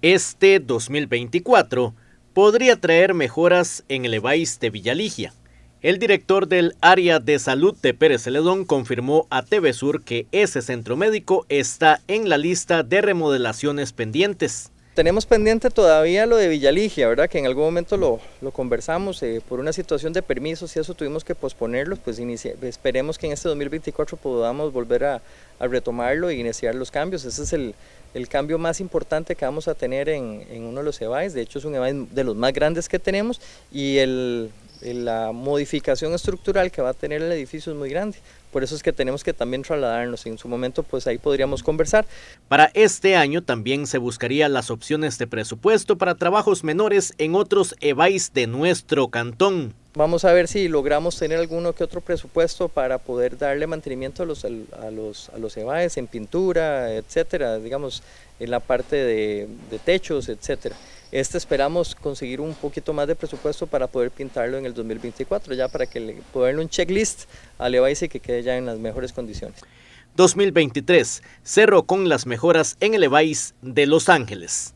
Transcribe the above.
Este 2024 podría traer mejoras en el EBAIS de Villaligia. El director del área de salud de Pérez Celedón confirmó a TV Sur que ese centro médico está en la lista de remodelaciones pendientes. Tenemos pendiente todavía lo de Villaligia, ¿verdad? Que en algún momento lo, conversamos eh, por una situación de permisos y eso tuvimos que posponerlo, pues esperemos que en este 2024 podamos volver a, retomarlo y e iniciar los cambios. Ese es el, cambio más importante que vamos a tener en, uno de los EVAIS. De hecho, es un EVAIS de los más grandes que tenemos y el, eh, la modificación estructural que va a tener el edificio es muy grande. Por eso es que tenemos que también trasladarnos. En su momento, pues ahí podríamos conversar. Para este año también se buscaría las opciones de presupuesto para trabajos menores en otros EBAIS de nuestro cantón. Vamos a ver si logramos tener alguno que otro presupuesto para poder darle mantenimiento a los, a los, a los en pintura, etcétera, digamos, en la parte de, techos, etcétera. Este esperamos conseguir un poquito más de presupuesto para poder pintarlo en el 2024, ya para que le, ponerle un checklist al EVAIS y que quede ya en las mejores condiciones. 2023, cerró con las mejoras en el EVAIS de Los Ángeles.